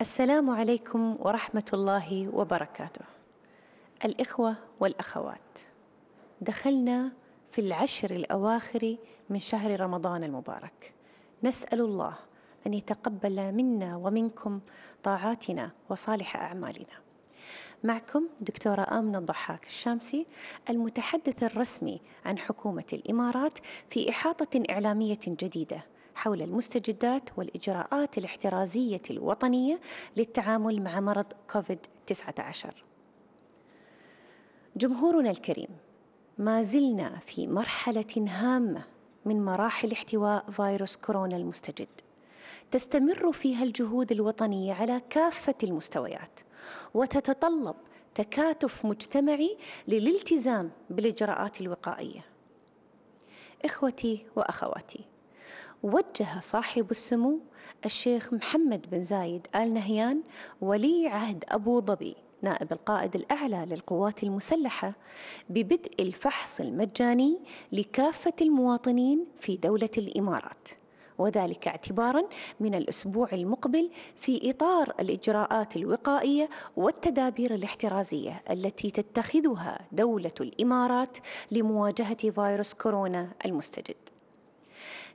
السلام عليكم ورحمة الله وبركاته. الإخوة والأخوات، دخلنا في العشر الأواخر من شهر رمضان المبارك. نسأل الله أن يتقبل منا ومنكم طاعاتنا وصالح أعمالنا. معكم دكتورة آمنة الضحاك الشامسي المتحدث الرسمي عن حكومة الإمارات في إحاطة إعلامية جديدة حول المستجدات والإجراءات الاحترازية الوطنية للتعامل مع مرض كوفيد-19 جمهورنا الكريم ما زلنا في مرحلة هامة من مراحل احتواء فيروس كورونا المستجد تستمر فيها الجهود الوطنية على كافة المستويات وتتطلب تكاتف مجتمعي للالتزام بالإجراءات الوقائية إخوتي وأخواتي وجه صاحب السمو الشيخ محمد بن زايد آل نهيان ولي عهد أبو ظبي نائب القائد الأعلى للقوات المسلحة ببدء الفحص المجاني لكافة المواطنين في دولة الإمارات وذلك اعتبارا من الأسبوع المقبل في إطار الإجراءات الوقائية والتدابير الاحترازية التي تتخذها دولة الإمارات لمواجهة فيروس كورونا المستجد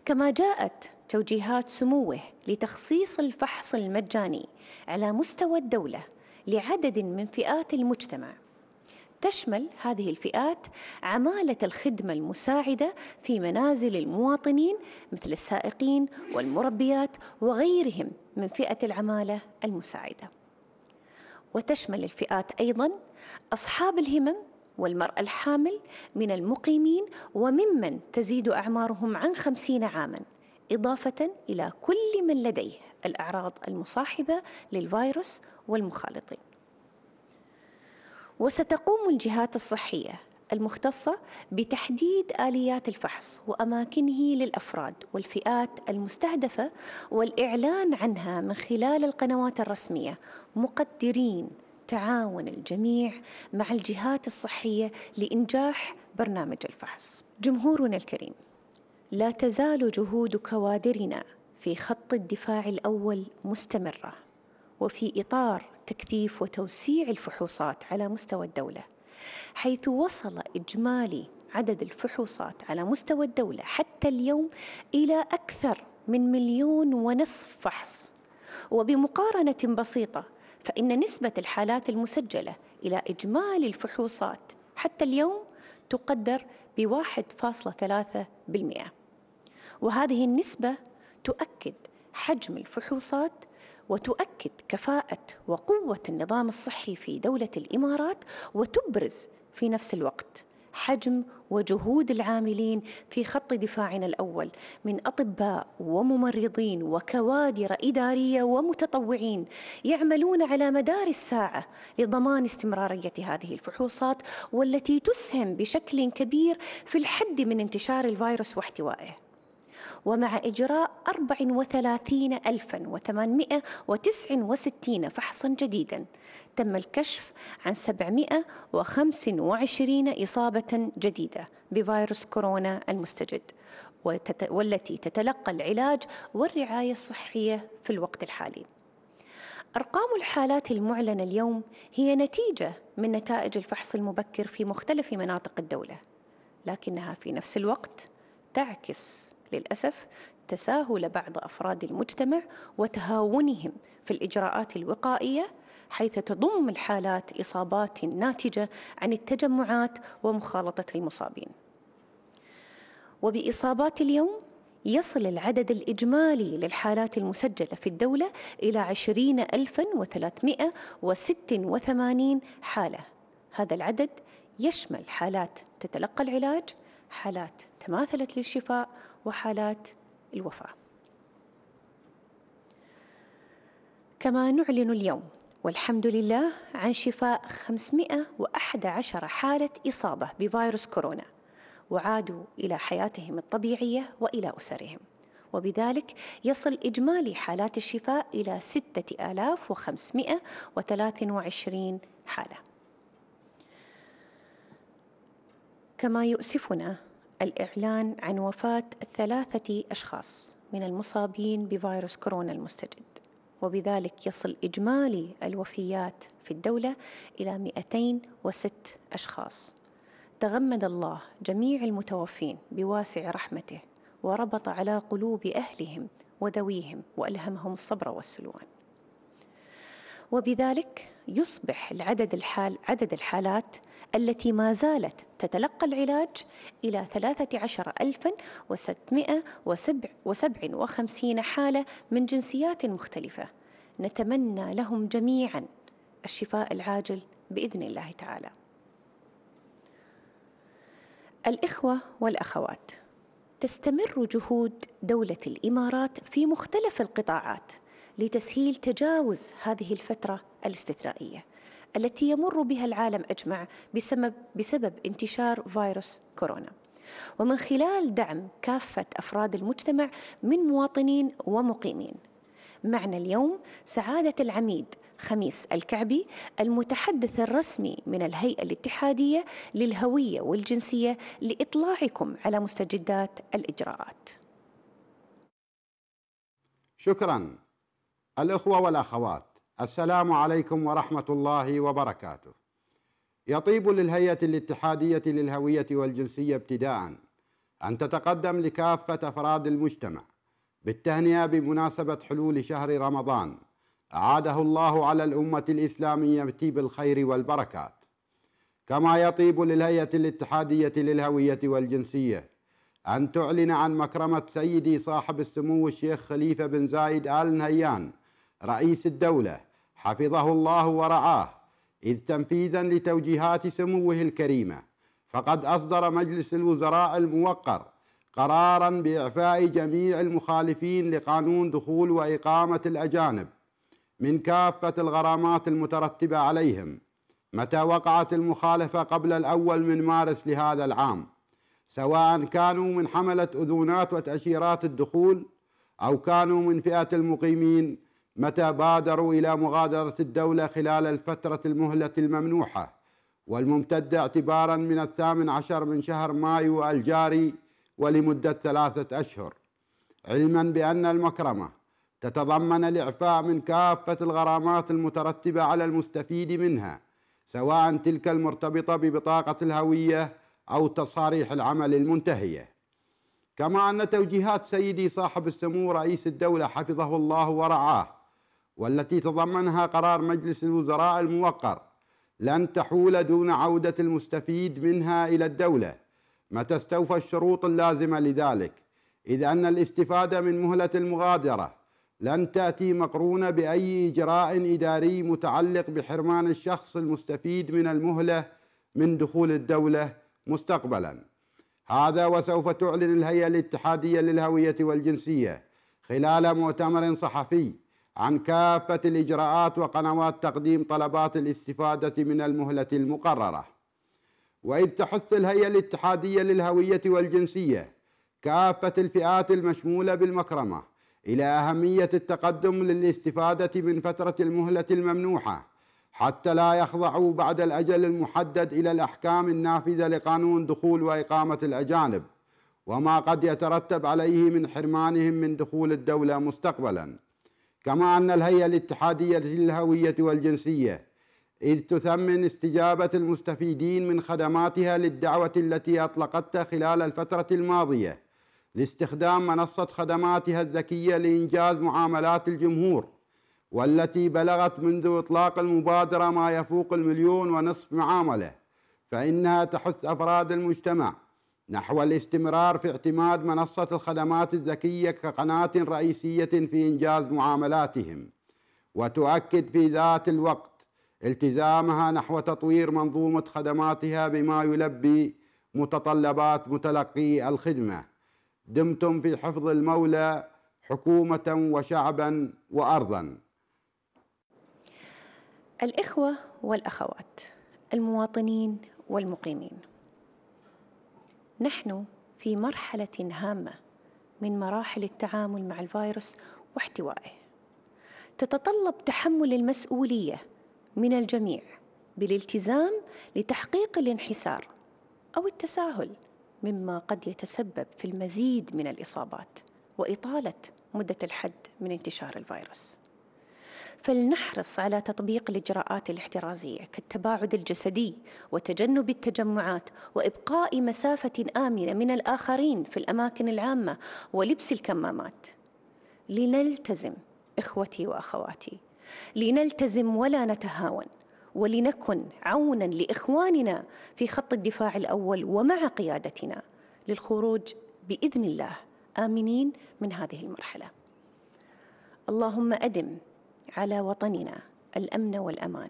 كما جاءت توجيهات سموه لتخصيص الفحص المجاني على مستوى الدولة لعدد من فئات المجتمع تشمل هذه الفئات عمالة الخدمة المساعدة في منازل المواطنين مثل السائقين والمربيات وغيرهم من فئة العمالة المساعدة. وتشمل الفئات أيضا أصحاب الهمم والمرأة الحامل من المقيمين وممن تزيد أعمارهم عن خمسين عاماً إضافة إلى كل من لديه الأعراض المصاحبة للفيروس والمخالطين وستقوم الجهات الصحية المختصة بتحديد آليات الفحص وأماكنه للأفراد والفئات المستهدفة والإعلان عنها من خلال القنوات الرسمية مقدرين تعاون الجميع مع الجهات الصحيه لانجاح برنامج الفحص. جمهورنا الكريم، لا تزال جهود كوادرنا في خط الدفاع الاول مستمره وفي اطار تكثيف وتوسيع الفحوصات على مستوى الدوله حيث وصل اجمالي عدد الفحوصات على مستوى الدوله حتى اليوم الى اكثر من مليون ونصف فحص وبمقارنه بسيطه فإن نسبة الحالات المسجلة إلى إجمالي الفحوصات حتى اليوم تقدر ب 1.3% وهذه النسبة تؤكد حجم الفحوصات وتؤكد كفاءة وقوة النظام الصحي في دولة الإمارات وتبرز في نفس الوقت حجم وجهود العاملين في خط دفاعنا الاول من اطباء وممرضين وكوادر اداريه ومتطوعين يعملون على مدار الساعه لضمان استمراريه هذه الفحوصات والتي تسهم بشكل كبير في الحد من انتشار الفيروس واحتوائه ومع إجراء 34869 فحصا جديدا تم الكشف عن 725 إصابة جديدة بفيروس كورونا المستجد والتي تتلقى العلاج والرعاية الصحية في الوقت الحالي أرقام الحالات المعلنة اليوم هي نتيجة من نتائج الفحص المبكر في مختلف مناطق الدولة لكنها في نفس الوقت تعكس للأسف تساهل بعض أفراد المجتمع وتهاونهم في الإجراءات الوقائية حيث تضم الحالات إصابات ناتجة عن التجمعات ومخالطة المصابين وبإصابات اليوم يصل العدد الإجمالي للحالات المسجلة في الدولة إلى 20386 حالة هذا العدد يشمل حالات تتلقى العلاج حالات تماثلت للشفاء وحالات الوفاة كما نعلن اليوم والحمد لله عن شفاء 511 حالة إصابة بفيروس كورونا وعادوا إلى حياتهم الطبيعية وإلى أسرهم وبذلك يصل إجمالي حالات الشفاء إلى 6523 حالة كما يؤسفنا الإعلان عن وفاة ثلاثة أشخاص من المصابين بفيروس كورونا المستجد وبذلك يصل إجمالي الوفيات في الدولة إلى 206 أشخاص تغمد الله جميع المتوفين بواسع رحمته وربط على قلوب أهلهم وذويهم وألهمهم الصبر والسلوان وبذلك يصبح العدد الحال عدد الحالات التي ما زالت تتلقى العلاج إلى 13657 حالة من جنسيات مختلفة نتمنى لهم جميعا الشفاء العاجل بإذن الله تعالى الإخوة والأخوات تستمر جهود دولة الإمارات في مختلف القطاعات لتسهيل تجاوز هذه الفترة الاستثنائية التي يمر بها العالم أجمع بسبب, بسبب انتشار فيروس كورونا ومن خلال دعم كافة أفراد المجتمع من مواطنين ومقيمين معنا اليوم سعادة العميد خميس الكعبي المتحدث الرسمي من الهيئة الاتحادية للهوية والجنسية لإطلاعكم على مستجدات الإجراءات شكرا الإخوة والأخوات السلام عليكم ورحمة الله وبركاته يطيب للهيئة الاتحادية للهوية والجنسية ابتداء أن تتقدم لكافة أفراد المجتمع بالتهنئة بمناسبة حلول شهر رمضان أعاده الله على الأمة الإسلامية بالخير والبركات كما يطيب للهيئة الاتحادية للهوية والجنسية أن تعلن عن مكرمة سيدي صاحب السمو الشيخ خليفة بن زايد آل نهيان رئيس الدولة حفظه الله ورعاه إذ تنفيذا لتوجيهات سموه الكريمة فقد أصدر مجلس الوزراء الموقر قرارا بإعفاء جميع المخالفين لقانون دخول وإقامة الأجانب من كافة الغرامات المترتبة عليهم متى وقعت المخالفة قبل الأول من مارس لهذا العام سواء كانوا من حملة أذونات وتأشيرات الدخول أو كانوا من فئة المقيمين متى بادروا إلى مغادرة الدولة خلال الفترة المهلة الممنوحة والممتدة اعتبارا من الثامن عشر من شهر مايو الجاري ولمدة ثلاثة أشهر علما بأن المكرمة تتضمن الإعفاء من كافة الغرامات المترتبة على المستفيد منها سواء تلك المرتبطة ببطاقة الهوية أو تصاريح العمل المنتهيه كما أن توجيهات سيدي صاحب السمو رئيس الدولة حفظه الله ورعاه والتي تضمنها قرار مجلس الوزراء الموقر لن تحول دون عودة المستفيد منها إلى الدولة متى استوفى الشروط اللازمة لذلك إذ أن الاستفادة من مهلة المغادرة لن تأتي مقرونة بأي إجراء إداري متعلق بحرمان الشخص المستفيد من المهلة من دخول الدولة مستقبلا هذا وسوف تعلن الهيئة الاتحادية للهوية والجنسية خلال مؤتمر صحفي عن كافة الإجراءات وقنوات تقديم طلبات الاستفادة من المهلة المقررة وإذ تحث الهيئة الاتحادية للهوية والجنسية كافة الفئات المشمولة بالمكرمة إلى أهمية التقدم للاستفادة من فترة المهلة الممنوحة حتى لا يخضعوا بعد الأجل المحدد إلى الأحكام النافذة لقانون دخول وإقامة الأجانب وما قد يترتب عليه من حرمانهم من دخول الدولة مستقبلاً كما أن الهيئة الاتحادية للهوية والجنسية إذ تثمن استجابة المستفيدين من خدماتها للدعوة التي أطلقتها خلال الفترة الماضية لاستخدام منصة خدماتها الذكية لإنجاز معاملات الجمهور والتي بلغت منذ إطلاق المبادرة ما يفوق المليون ونصف معاملة فإنها تحث أفراد المجتمع نحو الاستمرار في اعتماد منصة الخدمات الذكية كقناة رئيسية في إنجاز معاملاتهم وتؤكد في ذات الوقت التزامها نحو تطوير منظومة خدماتها بما يلبي متطلبات متلقي الخدمة دمتم في حفظ المولى حكومة وشعبا وأرضا الإخوة والأخوات المواطنين والمقيمين نحن في مرحلة هامة من مراحل التعامل مع الفيروس واحتوائه. تتطلب تحمل المسؤولية من الجميع بالالتزام لتحقيق الانحسار أو التساهل مما قد يتسبب في المزيد من الإصابات وإطالة مدة الحد من انتشار الفيروس. فلنحرص على تطبيق الإجراءات الاحترازية كالتباعد الجسدي وتجنب التجمعات وإبقاء مسافة آمنة من الآخرين في الأماكن العامة ولبس الكمامات لنلتزم إخوتي وأخواتي لنلتزم ولا نتهاون ولنكن عونا لإخواننا في خط الدفاع الأول ومع قيادتنا للخروج بإذن الله آمنين من هذه المرحلة اللهم أدم على وطننا الامن والامان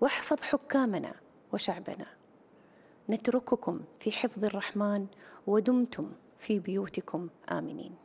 واحفظ حكامنا وشعبنا نترككم في حفظ الرحمن ودمتم في بيوتكم امنين